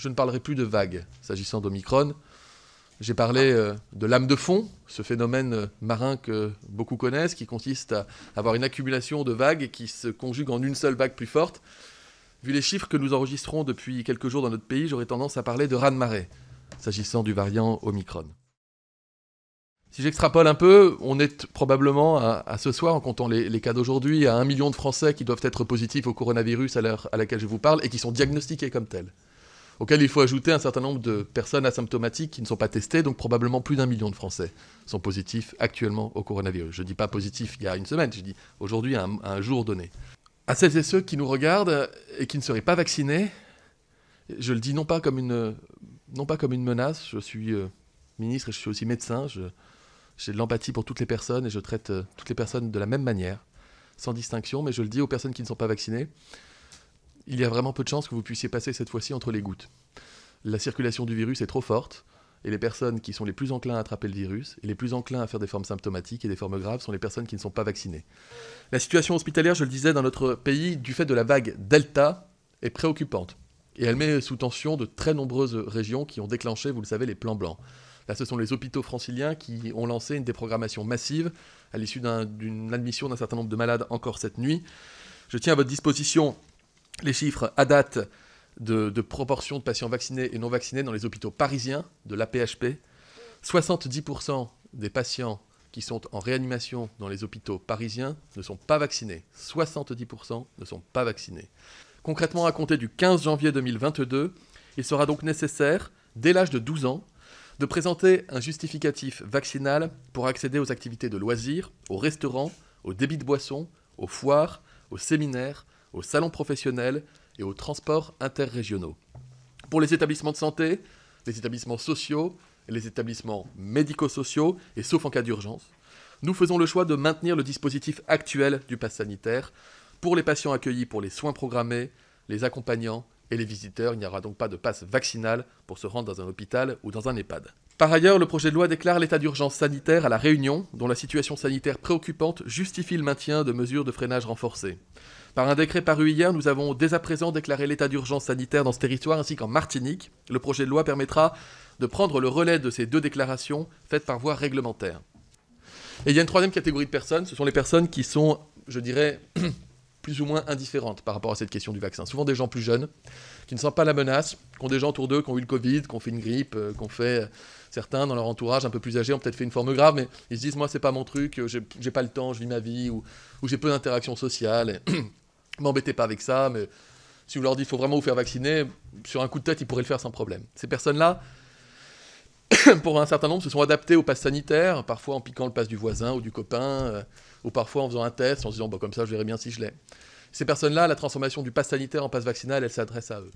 je ne parlerai plus de vagues, s'agissant d'Omicron. J'ai parlé euh, de lame de fond, ce phénomène euh, marin que beaucoup connaissent, qui consiste à avoir une accumulation de vagues qui se conjuguent en une seule vague plus forte. Vu les chiffres que nous enregistrons depuis quelques jours dans notre pays, j'aurais tendance à parler de raz de marée, s'agissant du variant Omicron. Si j'extrapole un peu, on est probablement à, ce soir, en comptant les, les cas d'aujourd'hui, à un million de Français qui doivent être positifs au coronavirus à l'heure à laquelle je vous parle et qui sont diagnostiqués comme tels auquel il faut ajouter un certain nombre de personnes asymptomatiques qui ne sont pas testées, donc probablement plus d'un million de Français sont positifs actuellement au coronavirus. Je ne dis pas positif il y a une semaine, je dis aujourd'hui à, un, jour donné. À celles et ceux qui nous regardent et qui ne seraient pas vaccinés, je le dis non pas comme une, non pas comme une menace, je suis euh, ministre et je suis aussi médecin, j'ai de l'empathie pour toutes les personnes et je traite euh, toutes les personnes de la même manière, sans distinction, mais je le dis aux personnes qui ne sont pas vaccinées, il y a vraiment peu de chances que vous puissiez passer cette fois-ci entre les gouttes. La circulation du virus est trop forte, et les personnes qui sont les plus enclins à attraper le virus et les plus enclins à faire des formes symptomatiques et des formes graves sont les personnes qui ne sont pas vaccinées. La situation hospitalière, je le disais, dans notre pays, du fait de la vague Delta, est préoccupante. Et elle met sous tension de très nombreuses régions qui ont déclenché, vous le savez, les plans blancs. Là, ce sont les hôpitaux franciliens qui ont lancé une déprogrammation massive à l'issue d'une admission d'un certain nombre de malades encore cette nuit. Je tiens à votre disposition les chiffres à date de, proportion de patients vaccinés et non vaccinés dans les hôpitaux parisiens de l'APHP. 70% des patients qui sont en réanimation dans les hôpitaux parisiens ne sont pas vaccinés. 70% ne sont pas vaccinés. Concrètement, à compter du 15 janvier 2022, il sera donc nécessaire, dès l'âge de 12 ans, de présenter un justificatif vaccinal pour accéder aux activités de loisirs, aux restaurants, aux débits de boissons, aux foires, aux séminaires, aux salons professionnels et aux transports interrégionaux. Pour les établissements de santé, les établissements sociaux, et les établissements médico-sociaux, et sauf en cas d'urgence, nous faisons le choix de maintenir le dispositif actuel du pass sanitaire pour les patients accueillis pour les soins programmés, les accompagnants et les visiteurs. Il n'y aura donc pas de passe vaccinal pour se rendre dans un hôpital ou dans un EHPAD. Par ailleurs, le projet de loi déclare l'état d'urgence sanitaire à La Réunion, dont la situation sanitaire préoccupante justifie le maintien de mesures de freinage renforcées. Par un décret paru hier, nous avons dès à présent déclaré l'état d'urgence sanitaire dans ce territoire ainsi qu'en Martinique. Le projet de loi permettra de prendre le relais de ces deux déclarations faites par voie réglementaire. Et il y a une troisième catégorie de personnes, ce sont les personnes qui sont, je dirais, plus ou moins indifférentes par rapport à cette question du vaccin. Souvent des gens plus jeunes, qui ne sentent pas la menace, qui ont des gens autour d'eux qui ont eu le Covid, qui ont fait une grippe, euh, qui ont fait euh, certains dans leur entourage un peu plus âgés ont peut-être fait une forme grave, mais ils se disent moi c'est pas mon truc, euh, j'ai pas le temps, je vis ma vie, ou, j'ai peu d'interactions sociales. M'embêtez pas avec ça, mais si vous leur dites qu'il faut vraiment vous faire vacciner, sur un coup de tête, ils pourraient le faire sans problème. Ces personnes-là, pour un certain nombre, se sont adaptées au pass sanitaire, parfois en piquant le pass du voisin ou du copain, euh, ou parfois en faisant un test, en se disant bah, comme ça, je verrai bien si je l'ai. Ces personnes-là, la transformation du pass sanitaire en passe vaccinal, elle s'adresse à eux.